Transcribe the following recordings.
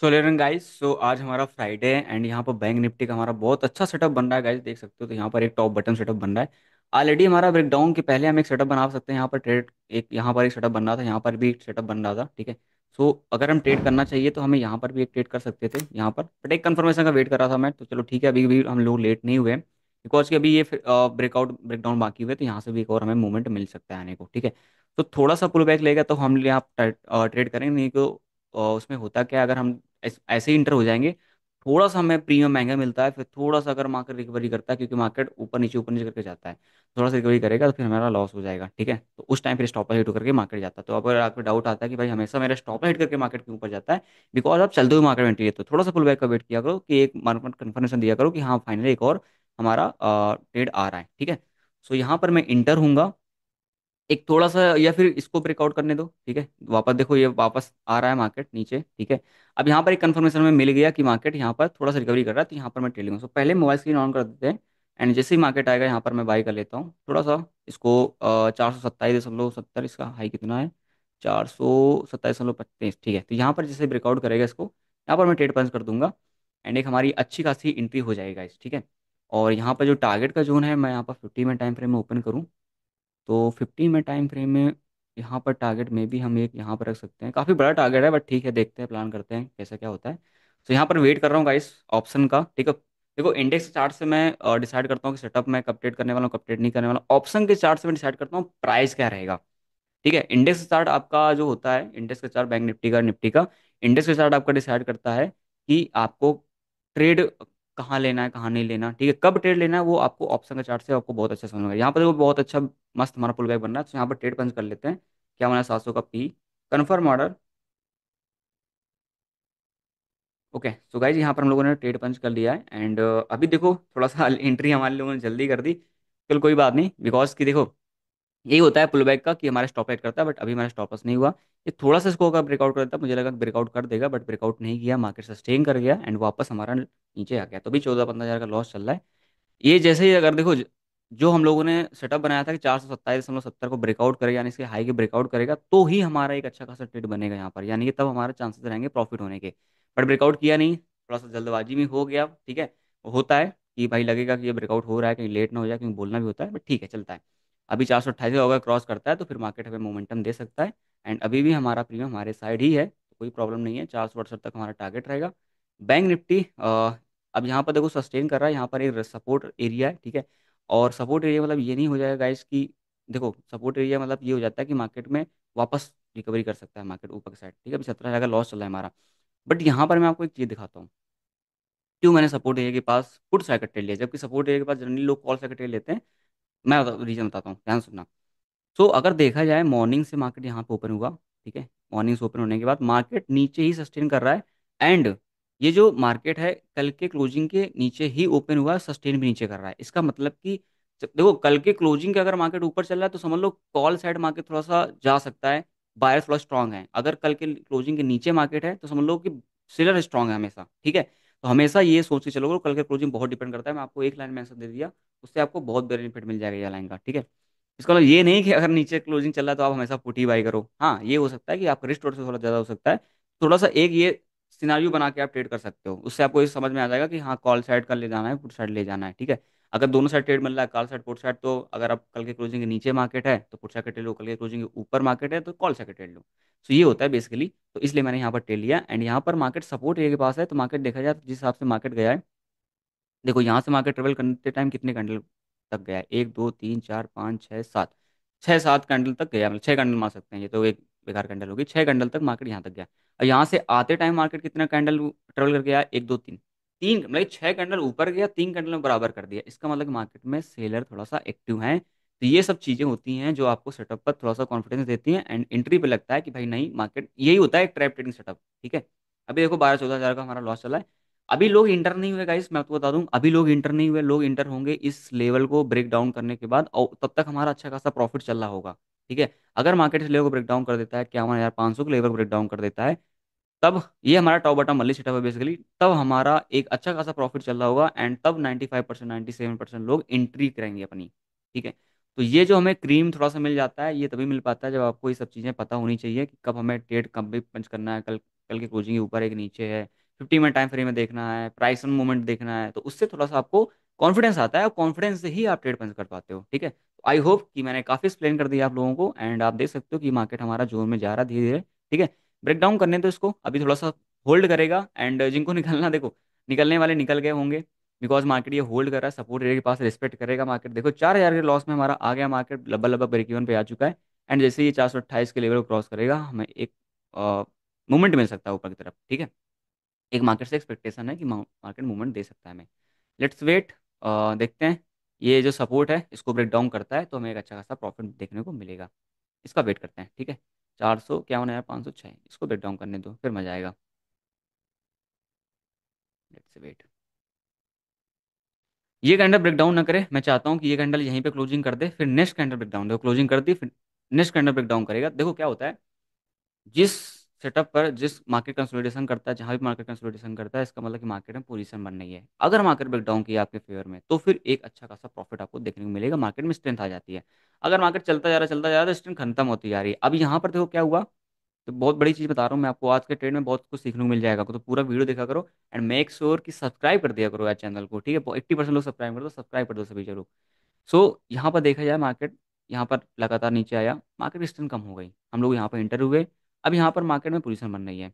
सो learn guys so आज हमारा Friday है एंड यहाँ पर बैंक निफ्टी का हमारा बहुत अच्छा सेटअप बन रहा है गाइस देख सकते हो तो यहाँ पर एक टॉप बटन सेटअप बन रहा है ऑलरेडी हमारा ब्रेकडाउन के पहले हम एक सेटअप बना सकते हैं यहाँ पर ट्रेड एक यहाँ पर एक सेटअप बन रहा था यहाँ पर भी एक सेटअप बन रहा था ठीक है सो अगर हम ट्रेड करना चाहिए तो हमें यहाँ पर भी एक ट्रेड कर सकते थे यहाँ पर बट एक कन्फर्मेशन का वेट कर रहा था मैं तो चलो ठीक है अभी भी हम लोग लेट नहीं हुए बिकॉज कि अभी ये ब्रेकआउट ब्रेकडाउन बाकी हुए तो यहाँ से भी एक और हमें मूवमेंट मिल सकता है आने को ठीक है तो थोड़ा सा पुल बैक लेगा तो हम यहाँ ट्रेड करेंगे नहीं तो उसमें होता क्या अगर हम ऐसे ही इंटर हो जाएंगे थोड़ा सा हमें प्रीमियम महंगा मिलता है फिर थोड़ा सा अगर मार्केट रिकवरी करता है क्योंकि मार्केट ऊपर नीचे ऊपर नीचे करके जाता है थोड़ा सा रिकवरी करेगा तो फिर हमारा लॉस हो जाएगा ठीक है तो उस टाइम फिर स्टॉप हिट करके मार्केट जाता है तो अगर आपको डाउट आता है कि भाई हमेशा मेरा स्टॉप हिट करके मार्केट के ऊपर जाता है बिकॉज आप चलते हुए मार्केट में एंट्री तो थोड़ा सा फुल बैक का वेट किया करो कि एक मार्केट कन्फर्मेशन दिया करो कि हाँ फाइनली एक और हमारा ट्रेड आ रहा है ठीक है सो यहाँ पर मैं इंटर हूँगा एक थोड़ा सा या फिर इसको ब्रेकआउट करने दो ठीक है वापस देखो ये वापस आ रहा है मार्केट नीचे ठीक है अब यहाँ पर एक कंफर्मेशन में मिल गया कि मार्केट यहाँ पर थोड़ा सा रिकवरी कर रहा है तो यहाँ पर मैं ट्रेलिंग सो पहले मोबाइल स्क्रीन ऑन कर देते हैं एंड जैसे ही मार्केट आएगा यहाँ पर मैं बाई कर लेता हूँ थोड़ा सा इसको चार सौ सत्ताईस दशमलव सत्तर इसका हाई कितना है चार सौ सत्ताईस दशमलव पच्चीस ठीक है तो यहाँ पर जैसे ब्रेकआउट करेगा इसको यहाँ पर मैं ट्रेड पंच कर दूंगा एंड एक हमारी अच्छी खासी एंट्री हो जाएगा इस ठीक है और यहाँ पर जो टारगेट का जोन है मैं यहाँ पर फिफ्टी में टाइम फ्रेम में ओपन करूँ तो फिफ्टीन में टाइम फ्रेम में यहाँ पर टारगेट में भी हम एक यहाँ पर रख सकते हैं काफ़ी बड़ा टारगेट है बट ठीक है देखते हैं प्लान करते हैं कैसा क्या होता है सो यहाँ पर वेट कर रहा हूँ गाइस ऑप्शन का ठीक है देखो इंडेक्स चार्ट से मैं डिसाइड करता हूँ कि सेटअप मैं अपडेट करने वाला हूँ अपडेट नहीं करने वाला ऑप्शन के चार्ट से मैं डिसाइड करता हूँ प्राइस क्या रहेगा ठीक है इंडेक्स चार्ट आपका जो होता है इंडेक्स का चार्ट बैंक निफ्टी का निफ्टी का इंडेक्स का चार्ट आपका डिसाइड करता है कि आपको ट्रेड कहाँ लेना है कहाँ नहीं लेना ठीक है कब ट्रेड लेना है वो आपको ऑप्शन का चार्ट से आपको बहुत अच्छा समझ में यहाँ पर वो बहुत अच्छा मस्त हमारा पुल बैक बन रहा है तो यहाँ पर ट्रेड पंच कर लेते हैं क्या हमारा सात सौ का P confirm order okay so guys यहाँ पर हम लोगों ने ट्रेड पंच कर लिया है एंड अभी देखो थोड़ा सा एंट्री हमारे लोगों ने जल्दी कर दी चल कोई बात नहीं बिकॉज की देखो यही होता है पुलबैक का कि हमारा स्टॉप एड करता है बट अभी हमारा स्टॉपस नहीं हुआ ये थोड़ा सा इसको अगर ब्रेकआउट करता है मुझे लगा ब्रेकआउट कर देगा बट ब्रेकआउट नहीं किया मार्केट सस्टेन कर गया एंड वापस हमारा नीचे आ गया तो भी चौदह पंद्रह हज़ार का लॉस चल रहा है ये जैसे ही अगर देखो जो हम लोगों ने सेटअप बनाया था कि चार सौ सत्ताईस दशमलव सत्तर को ब्रेकआउट करेगा यानी इसके हाई के ब्रेकआउट करेगा तो ही हमारा एक अच्छा खासा ट्रेड बनेगा यहाँ पर यानी कि तब हमारे चांसेस रहेंगे प्रॉफिट होने के बट ब्रेकआउट किया नहीं थोड़ा सा जल्दबाजी में हो गया ठीक है होता है कि भाई लगेगा कि ये ब्रेकआउट हो रहा है कहीं लेट ना हो जाए कहीं बोलना भी होता है बट ठीक है चलता है अभी चार सौ अट्ठाईस अगर क्रॉस करता है तो फिर मार्केट हमें मोमेंटम दे सकता है एंड अभी भी हमारा प्रीमियम हमारे साइड ही है तो कोई प्रॉब्लम नहीं है चार सौ अड़सठ तक हमारा टारगेट रहेगा बैंक निफ्टी अब यहाँ पर देखो सस्टेन कर रहा है यहाँ पर एक सपोर्ट एरिया है ठीक है और सपोर्ट एरिया मतलब ये नहीं हो जाएगा गाइस कि देखो सपोर्ट एरिया मतलब ये हो जाता है कि मार्केट में वापस रिकवरी कर सकता है मार्केट ऊपर की साइड ठीक है अभी सत्रह हज़ार का लॉस चल रहा है हमारा बट यहाँ पर मैं आपको एक चीज़ दिखाता हूँ क्यों मैंने सपोर्ट एरिया के पास पुट साइकिल ट्रेड लिया जबकि सपोर्ट एरिया के पास जनरली लोग कॉल साइकिल ट्रेड लेते हैं मैं रीज़न बताता हूँ ध्यान सुनना सो so, अगर देखा जाए मॉर्निंग से मार्केट यहाँ पे ओपन हुआ ठीक है मॉर्निंग से ओपन होने के बाद मार्केट नीचे ही सस्टेन कर रहा है एंड ये जो मार्केट है कल के क्लोजिंग के नीचे ही ओपन हुआ है सस्टेन भी नीचे कर रहा है इसका मतलब कि देखो कल के क्लोजिंग के अगर मार्केट ऊपर चल रहा है तो समझ लो कॉल साइड मार्केट थोड़ा सा जा सकता है बायर थोड़ा स्ट्रांग है अगर कल के क्लोजिंग के नीचे मार्केट है तो समझ लो कि सेलर स्ट्रांग है हमेशा ठीक है तो हमेशा ये सोच के चलो कल के क्लोजिंग बहुत डिपेंड करता है मैं आपको एक लाइन में आंसर दे दिया उससे आपको बहुत बेनिफिट मिल जाएगा यह लाइन का ठीक है इसका मतलब ये नहीं कि अगर नीचे क्लोजिंग चल रहा है तो आप हमेशा पुटी बाई करो हाँ ये हो सकता है कि आपका रिस्ट से थोड़ा ज़्यादा हो सकता है थोड़ा सा एक ये सिनारियो बना के आप ट्रेड कर सकते हो उससे आपको ये समझ में आ जाएगा कि हाँ कॉल साइड का ले जाना है पुट साइड ले जाना है ठीक है अगर दोनों साइड ट्रेड मिल रहा है कॉल साइड पुट साइड तो अगर आप कल के क्लोजिंग के नीचे मार्केट है तो पुट साइड का ट्रेड लो कल के क्लोजिंग के ऊपर मार्केट है तो कॉल साइड का ट्रेड लो सो ये होता है बेसिकली तो इसलिए मैंने यहाँ पर ट्रेड लिया एंड यहाँ पर मार्केट सपोर्ट एरिया के पास है तो मार्केट देखा जाए तो जिस हिसाब से मार्केट गया है देखो यहाँ से मार्केट ट्रेवल करते टाइम कितने कैंडल तक गया है एक दो तीन चार पाँच छः सात छः सात कैंडल तक गया मतलब छः कैंडल मार सकते हैं ये तो एक बेकार कैंडल होगी छः कैंडल तक मार्केट यहाँ तक गया और यहाँ से आते टाइम मार्केट कितना कैंडल ट्रेवल करके आया एक दो तीन तीन मतलब छह कैंडल ऊपर गया तीन कैंडल में बराबर कर दिया इसका मतलब मार्केट में सेलर थोड़ा सा एक्टिव हैं तो ये सब चीज़ें होती हैं जो आपको सेटअप पर थोड़ा सा कॉन्फिडेंस देती हैं एंड एंट्री पे लगता है कि भाई नहीं मार्केट यही होता है एक ट्रैप ट्रेडिंग सेटअप ठीक है अभी देखो बारह चौदह हज़ार का हमारा लॉस चला है अभी लोग इंटर नहीं हुए गाइस मैं आपको बता दूं अभी लोग इंटर नहीं हुए लोग इंटर होंगे इस लेवल को ब्रेक डाउन करने के बाद और तब तक हमारा अच्छा खासा प्रॉफिट चल रहा होगा ठीक है अगर मार्केट इस लेवल को ब्रेक डाउन कर देता है क्या हमारे यार पाँच सौ के लेवल को ब्रेक डाउन कर देता है तब ये हमारा टॉप बॉटम मल्ली सेटअप है बेसिकली तब हमारा एक अच्छा खासा प्रॉफिट चल रहा होगा एंड तब 95 परसेंट नाइन्टी सेवन परसेंट लोग एंट्री करेंगे अपनी ठीक है तो ये जो हमें क्रीम थोड़ा सा मिल जाता है ये तभी मिल पाता है जब आपको ये सब चीज़ें पता होनी चाहिए कि कब हमें ट्रेड कब भी पंच करना है कल कल के क्लोजिंग के ऊपर एक नीचे है फिफ्टी मिनट टाइम फ्रेम में देखना है प्राइस एंड मूवमेंट देखना है तो उससे थोड़ा सा आपको कॉन्फिडेंस आता है और कॉन्फिडेंस से ही आप ट्रेड पंच कर पाते हो ठीक है आई होप कि मैंने काफ़ी एक्सप्लेन कर दिया आप लोगों को एंड आप देख सकते हो कि मार्केट हमारा जोन में जा रहा है धीरे धीरे ठीक है ब्रेक डाउन करने तो इसको अभी थोड़ा सा होल्ड करेगा एंड जिनको निकलना देखो निकलने वाले निकल गए होंगे बिकॉज मार्केट ये होल्ड कर रहा है सपोर्ट एरिया के पास रिस्पेक्ट करेगा मार्केट देखो चार हज़ार के लॉस में हमारा आ गया मार्केट लब्बा लब्बा ब्रेक इवन पे आ चुका है एंड जैसे ये चार सौ अट्ठाईस के लेवल को क्रॉस करेगा हमें एक मूवमेंट मिल सकता है ऊपर की तरफ ठीक है एक मार्केट से एक्सपेक्टेशन है कि मार्केट मूवमेंट दे सकता है हमें लेट्स वेट देखते हैं ये जो सपोर्ट है इसको ब्रेक डाउन करता है तो हमें एक अच्छा खासा प्रॉफिट देखने को मिलेगा इसका वेट करते हैं ठीक है चार सौ क्या होना है छः इसको ब्रेक डाउन करने दो फिर मज़ा आएगा लेट्स वेट ये कैंडल ब्रेक डाउन ना करे मैं चाहता हूँ कि ये कैंडल यहीं पे क्लोजिंग कर दे फिर नेक्स्ट कैंडल ब्रेक डाउन देखो क्लोजिंग कर दी फिर नेक्स्ट कैंडल ब्रेक डाउन करेगा देखो क्या होता है जिस सेटअप पर जिस मार्केट कंसोलिडेशन करता है जहाँ भी मार्केट कंसोलिडेशन करता है इसका मतलब कि मार्केट में पोजीशन बन रही है अगर मार्केट ब्रेकडाउन किया आपके फेवर में तो फिर एक अच्छा खासा प्रॉफिट आपको देखने को मिलेगा मार्केट में स्ट्रेंथ आ जाती है अगर मार्केट चलता जा रहा चलता जा रहा तो स्ट्रेंथ खत्म होती जा रही है अब यहाँ पर देखो क्या हुआ तो बहुत बड़ी चीज़ बता रहा हूँ मैं आपको आज के ट्रेड में बहुत कुछ सीखने को मिल जाएगा तो पूरा वीडियो देखा करो एंड मेक श्योर कि सब्सक्राइब कर दिया करो यार चैनल को ठीक है एट्टी परसेंट लोग सब्सक्राइब कर दो सब्सक्राइब कर दो सभी जरूर सो यहाँ पर देखा जाए मार्केट यहाँ पर लगातार नीचे आया मार्केट स्ट्रेंथ कम हो गई हम लोग यहाँ पर इंटर हुए अब यहाँ पर मार्केट में पोजिशन बन रही है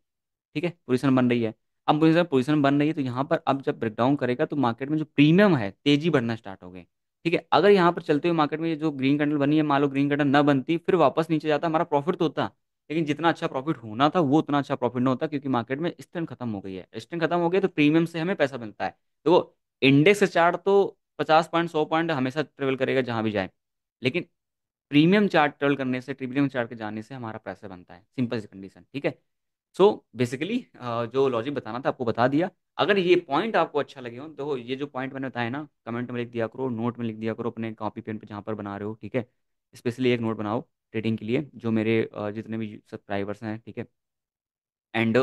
ठीक है पोजिशन बन रही है अब पोजिशन पोजीशन बन रही है तो यहाँ पर अब जब ब्रेकडाउन करेगा तो मार्केट में जो प्रीमियम है तेजी बढ़ना स्टार्ट हो गए ठीक है अगर यहाँ पर चलते हुए मार्केट में जो ग्रीन कैंडल बनी है मान लो ग्रीन कैंडल न बनती फिर वापस नीचे जाता हमारा प्रॉफिट तो होता लेकिन जितना अच्छा प्रॉफिट होना था वो उतना अच्छा प्रॉफिट ना होता क्योंकि मार्केट में स्ट्रेन खत्म हो गई है स्ट्रेन खत्म हो गई तो प्रीमियम से हमें पैसा मिलता है तो इंडेक्स चार्ट तो पचास पॉइंट सौ पॉइंट हमेशा ट्रेवल करेगा जहाँ भी जाए लेकिन प्रीमियम चार्ट ट्रेवल करने से प्रीमियम चार्ट के जाने से हमारा पैसा बनता है सिंपल सी कंडीशन ठीक है सो so, बेसिकली जो लॉजिक बताना था आपको बता दिया अगर ये पॉइंट आपको अच्छा लगे हो तो ये जो पॉइंट मैंने बताया ना कमेंट में लिख दिया करो नोट में लिख दिया करो अपने कॉपी पेन पे जहाँ पर बना रहे हो ठीक है स्पेशली एक नोट बनाओ ट्रेडिंग के लिए जो मेरे जितने भी सब्सक्राइबर्स हैं ठीक है एंड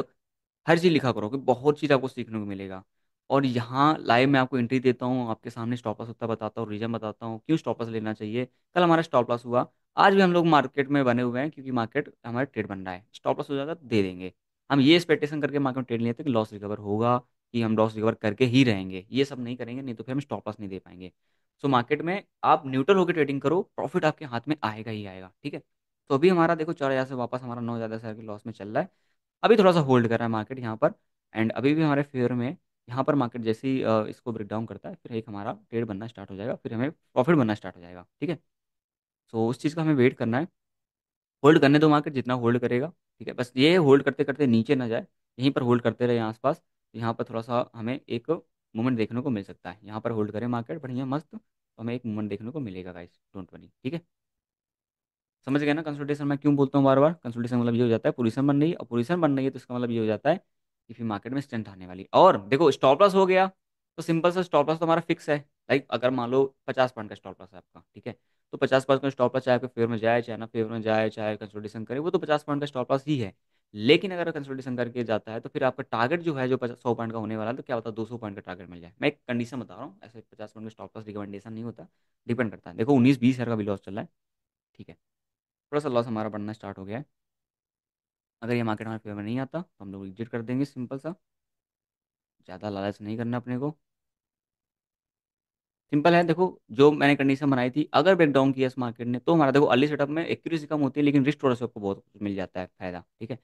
हर चीज़ लिखा करो कि बहुत चीज़ आपको सीखने को मिलेगा और यहाँ लाइव मैं आपको एंट्री देता हूँ आपके सामने स्टॉप लॉस होता बताता हूँ रीजन बताता हूँ क्यों स्टॉप लॉस लेना चाहिए कल हमारा स्टॉप लॉस हुआ आज भी हम लोग मार्केट में बने हुए हैं क्योंकि मार्केट हमारा ट्रेड बन रहा है स्टॉप लॉस हो जाएगा तो दे देंगे हम ये एक्सपेक्टेशन करके मार्केट में ट्रेड लेते लेते कि लॉस रिकवर होगा कि हम लॉस रिकवर करके ही रहेंगे ये सब नहीं करेंगे नहीं तो फिर हम स्टॉप लॉस नहीं दे पाएंगे सो मार्केट में आप न्यूट्रल होकर ट्रेडिंग करो प्रॉफिट आपके हाथ में आएगा ही आएगा ठीक है तो अभी हमारा देखो चार हज़ार से वापस हमारा नौ हज़ार दस हज़ार के लॉस में चल रहा है अभी थोड़ा सा होल्ड कर रहा है मार्केट यहाँ पर एंड अभी भी हमारे फेवर में यहाँ पर मार्केट जैसे ही इसको ब्रेक डाउन करता है फिर एक हमारा ट्रेड बनना स्टार्ट हो जाएगा फिर हमें प्रॉफिट बनना स्टार्ट हो जाएगा ठीक है सो उस चीज़ का हमें वेट करना है होल्ड करने दो मार्केट जितना होल्ड करेगा ठीक है बस ये होल्ड करते करते नीचे ना जाए यहीं पर होल्ड करते रहे आसपास तो यहाँ पर थोड़ा सा हमें एक मूवमेंट देखने को मिल सकता है यहाँ पर होल्ड करें मार्केट बढ़िया मस्त तो हमें एक मूवमेंट देखने को मिलेगा गाइस डोंट वरी ठीक है समझ गए ना कंसल्टेशन मैं क्यों बोलता हूँ बार बार कंसल्टेशन मतलब ये हो जाता है पोजीशन बन रही है और पोजीशन बन रही है तो इसका मतलब ये हो जाता है इफ़ी मार्केट में स्ट्रेंथ आने वाली और देखो स्टॉप लॉस हो गया तो सिंपल सा स्टॉप लॉस तो हमारा फिक्स है लाइक अगर मान लो पचास पॉइंट का स्टॉप लॉस है आपका ठीक है तो पचास पॉइंट का स्टॉप लॉस चाहे आपके फेवर में जाए चाहे ना फेवर में जाए चाहे कंसल्टेशन करे वो तो पचास पॉइंट का स्टॉप लॉस ही है लेकिन अगर कंसल्टेशन करके जाता है तो फिर आपका टारगेट जो है जो पचास सौ पॉइंट का होने वाला है तो क्या होता है दो सौ पॉइंट का टारगेट मिल जाए मैं एक कंडीशन बता रहा हूँ ऐसे पचास पॉइंट का स्टॉप लॉस रिकमेंडेशन नहीं होता डिपेंड करता है देखो उन्नीस बीस हज़ार का भी लॉस चल रहा है ठीक है थोड़ा सा लॉस हमारा बढ़ना स्टार्ट हो गया है अगर ये मार्केट हमारे फेवर में नहीं आता तो हम लोग एग्जिट कर देंगे सिंपल सा ज़्यादा लालच नहीं करना अपने को सिंपल है देखो जो मैंने कंडीशन बनाई थी अगर ब्रेकडाउन किया इस मार्केट ने तो हमारा देखो अर्ली सेटअप में एक्यूरेसी कम होती है लेकिन रिस्क थोड़ा सा आपको बहुत मिल जाता है फायदा ठीक है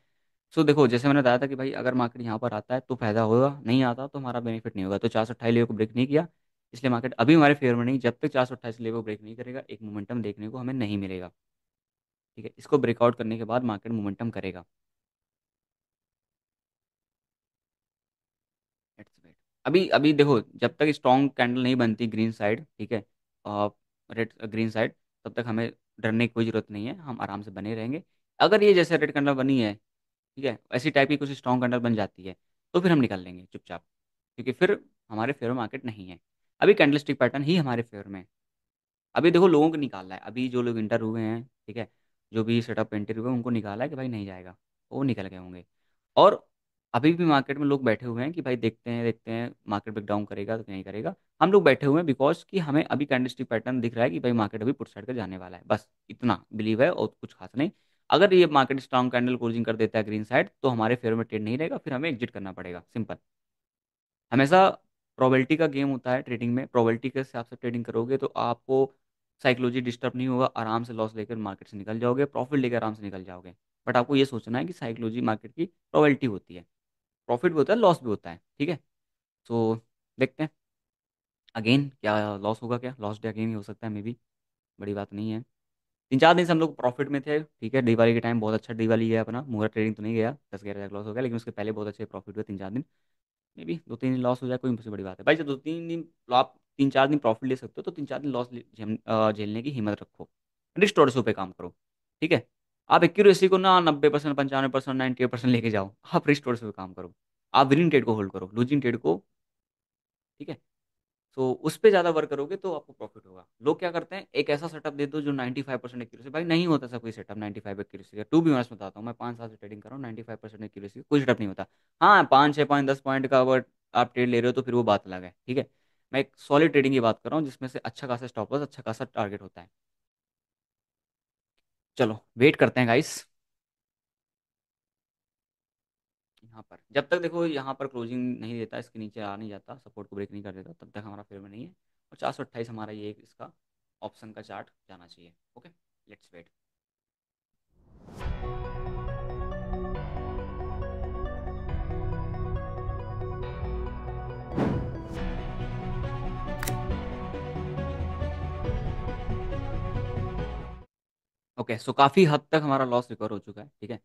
सो देखो जैसे मैंने बताया था कि भाई अगर मार्केट यहाँ पर आता है तो फायदा होगा नहीं आता तो हमारा बेनिफिट नहीं होगा तो चार सौ अट्ठाईस लेवल को ब्रेक नहीं किया इसलिए मार्केट अभी हमारे फेवर में नहीं जब तक चार सौ अट्ठाईस लेवल को ब्रेक नहीं करेगा एक मोमेंटम देखने को हमें नहीं मिलेगा ठीक है इसको ब्रेकआउट करने के बाद मार्केट मोमेंटम करेगा अभी अभी देखो जब तक स्ट्रॉन्ग कैंडल नहीं बनती ग्रीन साइड ठीक है रेड ग्रीन साइड तब तक हमें डरने की कोई ज़रूरत नहीं है हम आराम से बने रहेंगे अगर ये जैसे रेड कैंडल बनी है ठीक है ऐसी टाइप की कुछ स्ट्रॉन्ग कैंडल बन जाती है तो फिर हम निकाल लेंगे चुपचाप क्योंकि फिर हमारे फेवर मार्केट नहीं है अभी कैंडल स्टिक पैटर्न ही हमारे फेवर में अभी देखो लोगों को निकालना है अभी जो लोग इंटर हुए हैं ठीक है जो भी सेटअप इंटरव्यू है उनको निकाला है कि भाई नहीं जाएगा वो निकल गए होंगे और अभी भी मार्केट में लोग बैठे हुए हैं कि भाई देखते हैं देखते हैं मार्केट ब्रेक डाउन करेगा तो नहीं करेगा हम लोग बैठे हुए हैं बिकॉज कि हमें अभी कैंडलस्टिक पैटर्न दिख रहा है कि भाई मार्केट अभी पुट साइड का जाने वाला है बस इतना बिलीव है और कुछ खास नहीं अगर ये मार्केट स्ट्रॉन्ग कैंडल क्लोजिंग कर देता है ग्रीन साइड तो हमारे फेवर में ट्रेड नहीं रहेगा फिर हमें एग्जिट करना पड़ेगा सिंपल हमेशा प्रोबेबिलिटी का गेम होता है ट्रेडिंग में प्रोबेबिलिटी के हिसाब से ट्रेडिंग करोगे तो आपको साइकोलॉजी डिस्टर्ब नहीं होगा आराम से लॉस लेकर मार्केट से निकल जाओगे प्रॉफिट लेकर आराम से निकल जाओगे बट आपको ये सोचना है कि साइकोलॉजी मार्केट की प्रॉबलिटी होती है प्रॉफिट भी होता है लॉस भी होता है ठीक है सो so, देखते हैं अगेन क्या लॉस होगा क्या लॉस डे अगेन ही हो सकता है मे बी बड़ी बात नहीं है तीन चार दिन से हम लोग प्रॉफिट में थे ठीक है दिवाली के टाइम बहुत अच्छा दिवाली गया अपना मोहरा ट्रेडिंग तो नहीं गया दस ग्यारह लॉस हो गया लेकिन उसके पहले बहुत अच्छे प्रॉफिट हुए तीन चार दिन मे बी दो तीन दिन लॉस हो जाए कोई मुझसे बड़ी बात है भाई जब दो तीन दिन आप तीन चार दिन प्रॉफिट ले सकते हो तो तीन चार दिन लॉस झेलने की हिम्मत रखो रिस्क टोरसों पे काम करो ठीक है आप एक्यूरेसी को ना नब्बे परसेंट पंचानवे परसेंट नाइन्टी परसेंट लेके जाओ आप रिस्क टोरसों पे काम करो आप विनिंग ट्रेड को होल्ड करो लूजिंग ट्रेड को ठीक है तो उस पर ज़्यादा वर्क करोगे तो आपको प्रॉफिट होगा लोग क्या करते हैं एक ऐसा सेटअप दे दो जो नाइन्टी फाइव परसेंट एक्यूरेसी भाई नहीं होता सब कोई सेटअप नाइन्टी फाइव एक्यूरेसी का टू भी मैं बताता हूँ मैं पाँच साल से ट्रेडिंग कर रहा हूँ नाइन्टी फाइव परसेंट एक्यूरेसी कोई सेटअप नहीं होता हाँ पाँच छः पॉइंट दस पॉइंट का अगर आप ट्रेड ले रहे हो तो फिर वो बात अलग है ठीक है मैं एक सॉलिड ट्रेडिंग की बात कर रहा हूँ जिसमें से अच्छा खासा स्टॉप लॉस अच्छा खासा टारगेट होता है चलो वेट करते हैं गाइस यहाँ पर जब तक देखो यहाँ पर क्लोजिंग नहीं देता इसके नीचे आ नहीं जाता सपोर्ट को ब्रेक नहीं कर देता तब तक हमारा फेवर में नहीं है और चार सौ अट्ठाईस हमारा ये इसका ऑप्शन का चार्ट जाना चाहिए okay let's wait okay so काफ़ी हद तक हमारा लॉस रिकवर हो चुका है ठीक है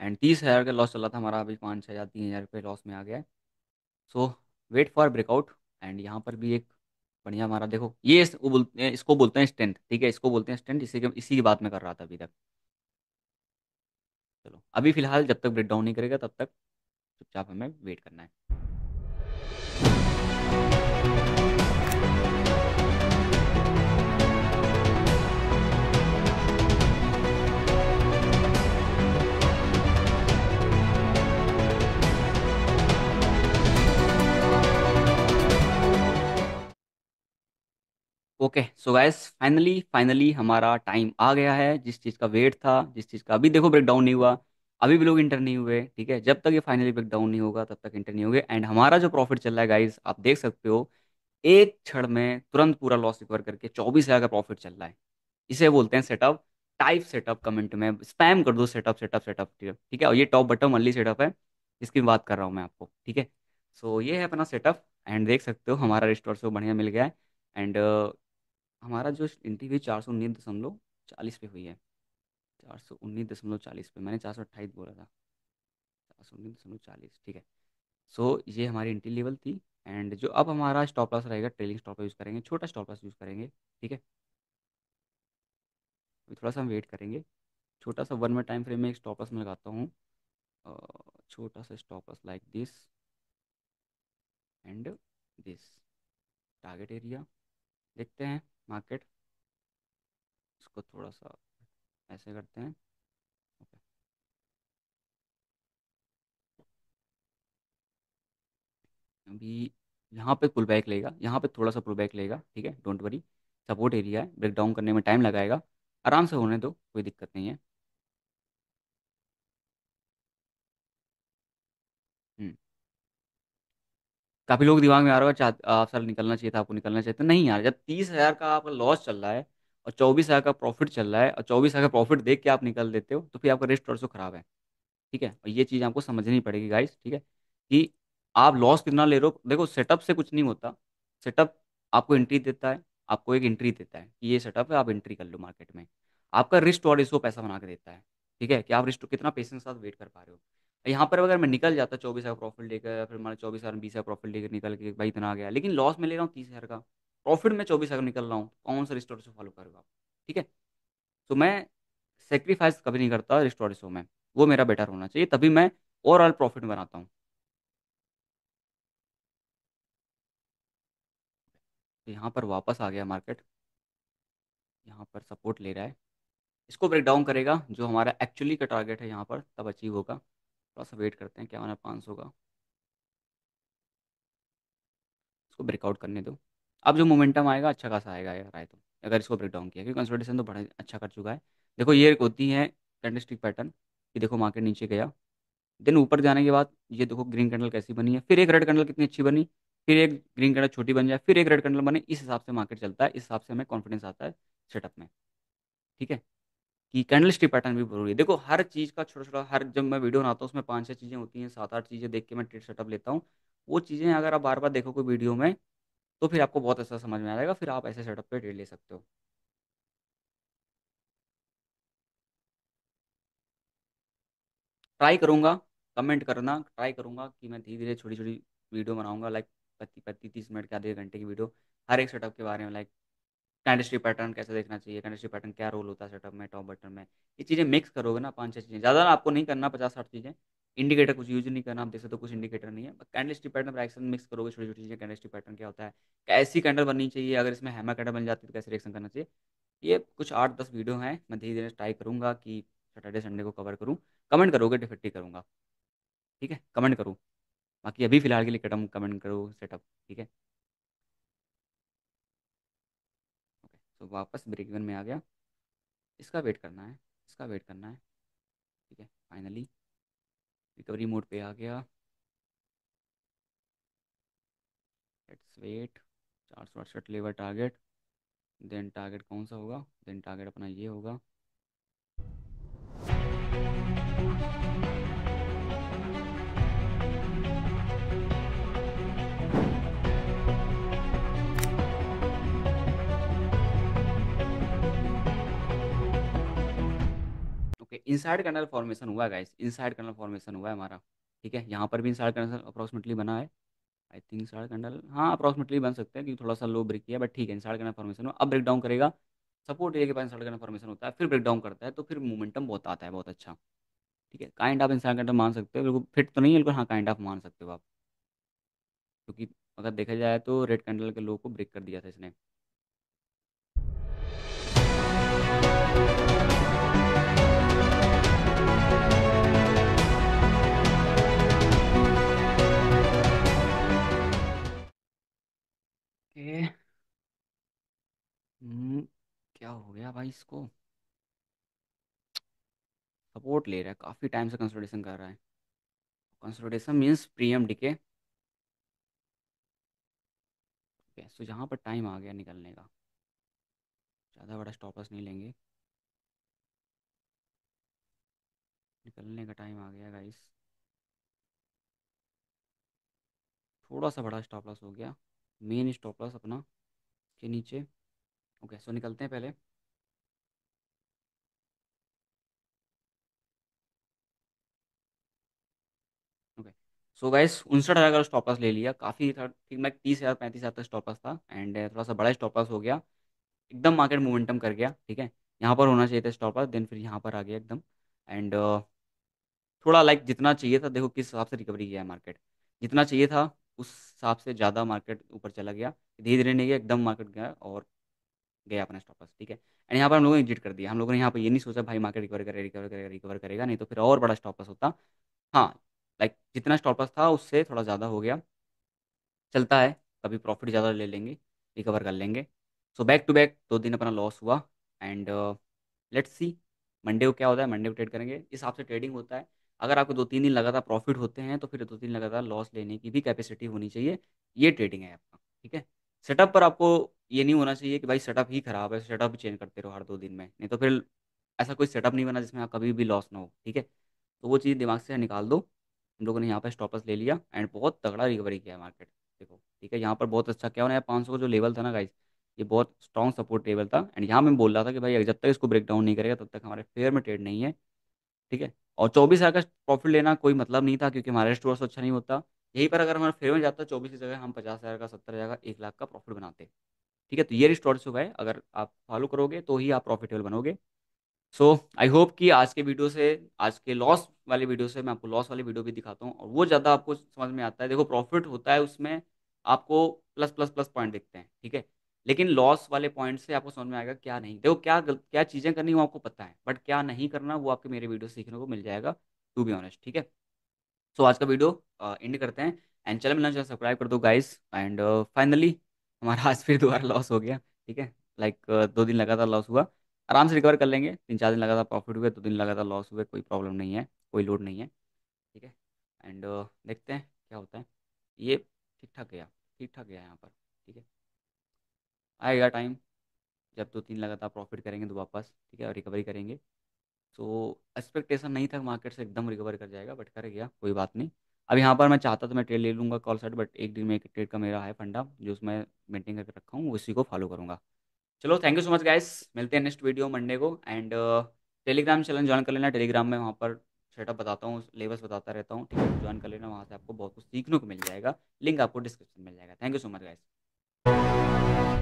एंड तीस हज़ार का लॉस चला था हमारा अभी पाँच हज़ार तीन हज़ार रुपये लॉस में आ गया है सो वेट फॉर ब्रेकआउट एंड यहाँ पर भी एक बढ़िया हमारा देखो ये इस, वो बोलते हैं इसको बोलते हैं स्टेंट ठीक है इसको बोलते हैं स्टेंट इसी के इसी की बात मैं कर रहा था अभी तक चलो अभी फिलहाल जब तक ब्रेक डाउन नहीं करेगा तब तक चुपचाप हमें वेट करना है okay so guys finally finally हमारा टाइम आ गया है जिस चीज़ का वेट था जिस चीज़ का अभी देखो ब्रेकडाउन नहीं हुआ अभी भी लोग इंटर नहीं हुए ठीक है जब तक ये फाइनली ब्रेकडाउन नहीं होगा तब तक इंटर नहीं होगा एंड हमारा जो प्रॉफिट चल रहा है गाइज आप देख सकते हो एक क्षण में तुरंत पूरा लॉस रिकवर करके चौबीस हज़ार का प्रॉफिट चल रहा है इसे बोलते हैं सेटअप टाइप सेटअप कमेंट में स्पैम कर दो सेटअप सेटअप सेटअप ठीक है और ये टॉप बटम अली सेटअप है जिसकी बात कर रहा हूँ मैं आपको ठीक है सो ये है अपना सेटअप एंड देख सकते हो हमारा रिस्टोर से बढ़िया मिल गया है एंड हमारा जो एंट्री हुई चार सौ उन्नीस दशमलव चालीस पे हुई है चार सौ उन्नीस दशमलव चालीस पे मैंने चार सौ अट्ठाईस बोला था चार सौ उन्नीस दशमलव चालीस ठीक है सो so, ये हमारी इंटी लेवल थी एंड जो अब हमारा स्टॉप लॉस रहेगा ट्रेलिंग स्टॉप यूज़ करेंगे छोटा स्टॉप लॉस यूज़ करेंगे ठीक है अभी थोड़ा सा हम वेट करेंगे छोटा सा वन में टाइम फ्रेम में एक स्टॉप लॉस मैं लगाता हूँ छोटा सा stop loss like this and this target area देखते हैं मार्केट इसको थोड़ा सा ऐसे करते हैं ओके अभी यहाँ पे पुल बैक लेगा यहाँ पे थोड़ा सा पुल बैक लेगा ठीक है डोंट वरी सपोर्ट एरिया है ब्रेक डाउन करने में टाइम लगाएगा आराम से होने दो कोई दिक्कत नहीं है काफ़ी लोग दिमाग में आ रहा होगा आप सर निकलना चाहिए था आपको निकलना चाहिए था नहीं यार जब तीस हज़ार का आपका लॉस चल रहा है और चौबीस हज़ार का प्रॉफिट चल रहा है और चौबीस हज़ार का प्रॉफिट देख के आप निकल देते हो तो फिर आपका रिस्क थोड़ा ख़राब है ठीक है और ये चीज़ आपको समझनी पड़ेगी गाइस ठीक है कि आप लॉस कितना ले रहे हो देखो सेटअप से कुछ नहीं होता सेटअप आपको एंट्री देता है आपको एक एंट्री देता है कि ये सेटअप है आप एंट्री कर लो मार्केट में आपका रिस्ट और इसको पैसा बना के देता है ठीक है कि आप रिस्ट कितना पेशेंस के साथ वेट कर पा रहे हो यहाँ पर अगर मैं निकल जाता चौबीस हज़ार प्रॉफिट लेकर या फिर हमारा चौबीस हज़ार बीस हज़ार प्रॉफिट लेकर निकल के भाई इतना आ गया लेकिन लॉस में ले रहा हूँ तीस हज़ार का प्रॉफिट में चौबीस हज़ार निकल रहा हूँ तो कौन सा रिस्टोर से फॉलो करूँगा ठीक है तो मैं सेक्रीफाइस कभी नहीं करता रिस्टोर में वो मेरा बेटर होना चाहिए तभी मैं ओवरऑल प्रॉफिट बनाता हूँ तो यहाँ पर वापस आ गया मार्केट यहाँ पर सपोर्ट ले रहा है इसको ब्रेक डाउन करेगा जो हमारा एक्चुअली का टारगेट है यहाँ पर तब अचीव होगा थोड़ा सा वेट करते हैं क्या होना पाँच सौ का इसको ब्रेकआउट करने दो अब जो मोमेंटम आएगा अच्छा खासा आएगा यार आए तो अगर इसको ब्रेक डाउन किया क्योंकि कंसल्टेशन तो बड़ा अच्छा कर चुका है देखो ये एक होती है कैंडलस्टिक पैटर्न कि देखो मार्केट नीचे गया देन ऊपर जाने के बाद ये देखो ग्रीन कैंडल कैसी बनी है फिर एक रेड कैंडल कितनी अच्छी बनी फिर एक ग्रीन कैंडल छोटी बन जाए फिर एक रेड कैंडल बने इस हिसाब से मार्केट चलता है इस हिसाब से हमें कॉन्फिडेंस आता है सेटअप में ठीक है कि कैंडल स्टिक पैटर्न भी जरूरी है देखो हर चीज़ का छोटा छोटा हर जब मैं वीडियो बनाता हूँ उसमें पाँच छः चीज़ें होती हैं सात आठ चीज़ें देख के मैं ट्रेड सेटअप लेता हूँ वो चीज़ें अगर आप बार बार देखोगे वीडियो में तो फिर आपको बहुत अच्छा समझ में आ जाएगा फिर आप ऐसे सेटअप पर ट्रेड ले सकते हो ट्राई करूँगा कमेंट करना ट्राई करूँगा कि मैं धीरे धीरे छोटी छोटी वीडियो बनाऊँगा लाइक पच्चीस पच्चीस तीस मिनट के आधे घंटे की वीडियो हर एक सेटअप के बारे में लाइक कैंडस्ट्री पैटर्न कैसे देखना चाहिए कैंडस्ट्री पैटर्न क्या रोल होता है सेटअप में टॉप बटन में ये चीज़ें मिक्स करोगे ना पाँच छः चीज़ें ज़्यादा आपको नहीं करना पचास साठ चीज़ें इंडिकेटर कुछ यूज नहीं करना आप देख सकते हो कुछ इंडिकेटर नहीं है कैंडस्ट्री पैटर्न एक्शन मिक्स करोगे छोटी छोटी चीज़ें कैंडस्ट्री पैटर्न क्या होता है कैसी कैंडल बननी चाहिए अगर इसमें हैमा कैंडल बन जाती है तो कैसे रिएक्शन करना चाहिए ये कुछ आठ दस वीडियो हैं मैं धीरे धीरे ट्राई करूँगा कि सैटरडे संडे को कवर करूँ कमेंट करोगे डिफिक्टी करूँगा ठीक है कमेंट करूँ बाकी अभी फिलहाल के लिए कटम कमेंट करो सेटअप ठीक है तो वापस ब्रेक इवन में आ गया इसका वेट करना है इसका वेट करना है ठीक है फाइनली रिकवरी मोड पे आ गया लेट्स वेट चार सौ अड़सठ लेवर टारगेट देन टारगेट कौन सा होगा देन टारगेट अपना ये होगा पे इनसाइड कर्नल फॉर्मेशन हुआ है गाइस इनसाइड कर्नल फॉर्मेशन हुआ है हमारा ठीक है यहाँ पर भी इनसाइड कर्नल अप्रॉक्सीमेटली बना है आई थिंक साइड कर्नल हाँ अप्रॉक्सीमेटली बन सकते हैं क्योंकि थोड़ा सा लो ब्रेक किया बट ठीक है इनसाइड कर्नल फॉर्मेशन हुआ अब ब्रेक डाउन करेगा सपोर्ट एरिया के पास इनसाइड कर्नल फॉर्मेशन होता है फिर ब्रेक डाउन करता है तो फिर मोमेंटम बहुत आता है बहुत अच्छा ठीक है काइंड ऑफ इंसान का मान सकते हो बिल्कुल फिट तो नहीं है बिल्कुल हाँ काइंड ऑफ मान सकते हो आप क्योंकि अगर देखा जाए तो रेड कैंडल के लो को ब्रेक कर दिया था इसने ओके हम्म, क्या हो गया भाई इसको सपोर्ट ले रहा है काफ़ी टाइम से कंसल्टेशन कर रहा है consultation means premium decay okay so जहाँ पर टाइम आ गया निकलने का ज़्यादा बड़ा स्टॉपर्स नहीं लेंगे निकलने का टाइम आ गया गाइस थोड़ा सा बड़ा स्टॉप लॉस हो गया मेन स्टॉप लॉस अपना के नीचे ओके सो निकलते हैं पहले सो गाइस उनसठ हज़ार का स्टॉप लॉस ले लिया काफ़ी था ठीक मैं तीस हज़ार पैंतीस हज़ार तक स्टॉप लॉस था एंड uh, थोड़ा सा बड़ा स्टॉप लॉस हो गया एकदम मार्केट मोमेंटम कर गया ठीक है यहाँ पर होना चाहिए था स्टॉप लॉस देन फिर यहाँ पर आ गया एकदम एंड uh, थोड़ा लाइक जितना चाहिए था देखो किस हिसाब से रिकवरी किया है मार्केट जितना चाहिए था उस हिसाब से ज़्यादा मार्केट ऊपर चला गया धीरे धीरे नहीं गया एकदम मार्केट गया और गया अपना स्टॉप लॉस ठीक है एंड यहाँ पर हम लोगों ने एग्जिट कर दिया हम लोगों ने यहाँ पर ये नहीं सोचा भाई मार्केट रिकवर करेगा रिकवर करेगा रिकवर करेगा नहीं तो फिर और बड़ा स्टॉप लॉस होता हाँ लाइक जितना स्टॉप लॉस था उससे थोड़ा ज़्यादा हो गया चलता है कभी प्रॉफिट ज़्यादा ले लेंगे रिकवर कर लेंगे सो बैक टू बैक दो दिन अपना लॉस हुआ एंड लेट्स सी मंडे को क्या होता है मंडे को ट्रेड करेंगे इस हिसाब से ट्रेडिंग होता है अगर आपको दो तीन दिन लगातार प्रॉफ़िट होते हैं, तो फिर दो तीन लगातार लॉस लेने की भी कैपेसिटी होनी चाहिए, ये ट्रेडिंग है आपका, ठीक है? सेटअप पर आपको ये नहीं होना चाहिए कि भाई सेटअप ही खराब है, सेटअप चेंज करते रहो हर दो दिन में, नहीं तो फिर ऐसा कोई सेटअप नहीं बना जिसमें आप कभी भी लॉस ना हो, ठीक है? तो वो चीज़ दिमाग से निकाल दो, हम लोगों ने यहाँ पर स्टॉपस ले लिया एंड बहुत तगड़ा रिकवरी किया है मार्केट, देखो, ठीक है? यहाँ पर बहुत अच्छा क्या होना है सौ का जो लेवल था ना गाइज़, ये बहुत स्ट्रॉन्ग सपोर्ट लेवल था एंड यहाँ मैं बोल रहा था कि भाई जब तक इसको ब्रेक डाउन नहीं करेगा, तब तक हमारे फेयर में ट्रेड नहीं है, ठीक है? और हज़ार का प्रॉफ़िट लेना कोई मतलब नहीं था क्योंकि हमारा स्टोर अच्छा नहीं होता। यहीं पर अगर हमारा फेवर में जाता चौबीस की जगह हम पचास हज़ार का, सत्तर हज़ार का, एक लाख का प्रॉफ़िट बनाते। ठीक है? तो ये रिस्टोर्स हो गए अगर आप फ़ॉलो करोगे तो ही आप प्रॉफ़िटेबल बनोगे। सो आई होप कि आज के वीडियो से आज के लॉस वाले वीडियो से मैं आपको लॉस वाली वीडियो भी दिखाता हूँ और वो ज़्यादा आपको समझ में आता है। देखो प्रॉफ़िट होता है उसमें आपको प्लस, प्लस, प्लस पॉइंट दिखते हैं। ठीक है? लेकिन लॉस वाले पॉइंट से आपको समझ में आएगा क्या नहीं देखो क्या क्या चीज़ें करनी वो आपको पता है बट क्या नहीं करना वो आपके मेरे वीडियो सीखने को मिल जाएगा टू बी ऑनेस्ट ठीक है सो आज का वीडियो एंड करते हैं एंड चैनल मिलना सब्सक्राइब कर दो गाइस एंड फाइनली हमारा आज फिर दोबारा लॉस हो गया ठीक है लाइक दो दिन लगातार लॉस हुआ आराम से रिकवर कर लेंगे तीन चार दिन लगातार प्रॉफिट हुए दो दिन लगातार लॉस हुए कोई प्रॉब्लम नहीं है कोई लोड नहीं है ठीक है एंड देखते हैं क्या होता है ये ठीक ठाक गया ठीक ठाक गया यहाँ पर ठीक है आएगा टाइम जब दो तो तीन लगातार प्रॉफिट करेंगे तो वापस ठीक है और रिकवरी करेंगे तो एक्सपेक्टेशन नहीं था मार्केट से एकदम रिकवर कर जाएगा बट कर गया कोई बात नहीं अब यहाँ पर मैं चाहता तो मैं ट्रेड ले लूँगा कॉल सेट बट एक दिन में एक ट्रेड का मेरा है फंडा जो उसमें मेंटेन करके रखा हूँ उसी को फॉलो करूँगा चलो thank you so much guys मिलते हैं नेक्स्ट वीडियो मंडे को एंड टेलीग्राम चैनल ज्वाइन कर लेना टेलीग्राम में वहाँ पर सेटअप बताता हूँ लेबस बताता रहता हूँ ठीक है ज्वाइन कर लेना वहाँ से आपको बहुत कुछ सीखने को मिल जाएगा लिंक आपको डिस्क्रिप्शन मिल जाएगा thank you so much guys